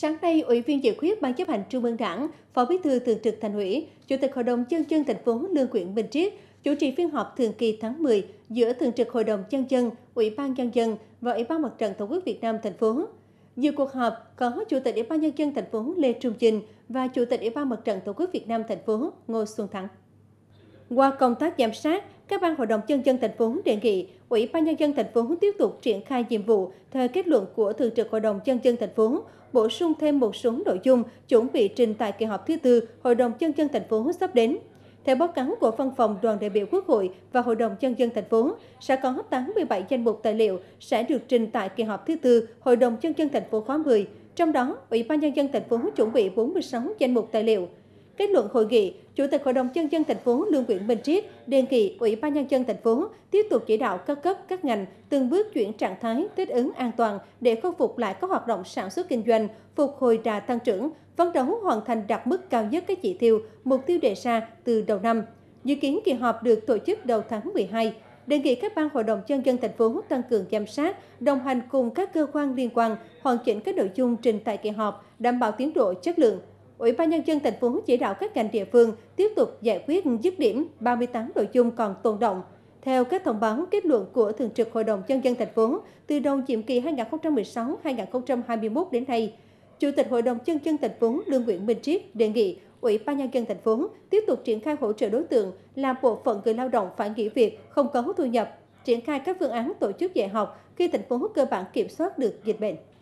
Sáng nay, Ủy viên Dự khuyết Ban chấp hành Trung ương Đảng, Phó Bí thư Thường trực Thành ủy, Chủ tịch Hội đồng Nhân dân thành phố Lương Quyện Bình Triết chủ trì phiên họp thường kỳ tháng 10 giữa Thường trực Hội đồng Nhân dân, Ủy ban Nhân dân và Ủy ban Mặt trận Tổ quốc Việt Nam thành phố. Dự cuộc họp có Chủ tịch Ủy ban Nhân dân thành phố Lê Trung Trình và Chủ tịch Ủy ban Mặt trận Tổ quốc Việt Nam thành phố Ngô Xuân Thắng. Qua công tác giám sát, các ban hội đồng nhân dân thành phố đề nghị Ủy ban nhân dân thành phố tiếp tục triển khai nhiệm vụ theo kết luận của Thường trực Hội đồng nhân dân thành phố, bổ sung thêm một số nội dung chuẩn bị trình tại kỳ họp thứ tư Hội đồng nhân dân thành phố sắp đến. Theo báo cáo của Văn phòng Đoàn đại biểu Quốc hội và Hội đồng nhân dân thành phố, sẽ có 87 danh mục tài liệu sẽ được trình tại kỳ họp thứ tư Hội đồng nhân dân thành phố khóa 10. Trong đó, Ủy ban nhân dân thành phố chuẩn bị 46 danh mục tài liệu. Kết luận hội nghị, Chủ tịch Hội đồng Nhân dân thành phố Lương Nguyễn Minh Triết đề nghị Ủy ban Nhân dân thành phố tiếp tục chỉ đạo các cấp các ngành từng bước chuyển trạng thái thích ứng an toàn để khôi phục lại các hoạt động sản xuất kinh doanh, phục hồi đà tăng trưởng, phấn đấu hoàn thành đạt mức cao nhất các chỉ tiêu, mục tiêu đề ra từ đầu năm. Dự kiến kỳ họp được tổ chức đầu tháng 12 đề nghị các ban hội đồng nhân dân thành phố tăng cường giám sát, đồng hành cùng các cơ quan liên quan hoàn chỉnh các nội dung trình tại kỳ họp, đảm bảo tiến độ chất lượng, Ủy ban Nhân dân thành phố chỉ đạo các ngành địa phương tiếp tục giải quyết dứt điểm 38 nội dung còn tồn động. Theo các thông báo kết luận của Thường trực Hội đồng Nhân dân thành phố, từ đầu nhiệm kỳ 2016-2021 đến nay, Chủ tịch Hội đồng Nhân dân thành phố Lương Nguyễn Minh Triết đề nghị Ủy ban Nhân dân thành phố tiếp tục triển khai hỗ trợ đối tượng là bộ phận người lao động phải nghỉ việc, không có thu nhập, triển khai các phương án tổ chức dạy học khi thành phố cơ bản kiểm soát được dịch bệnh.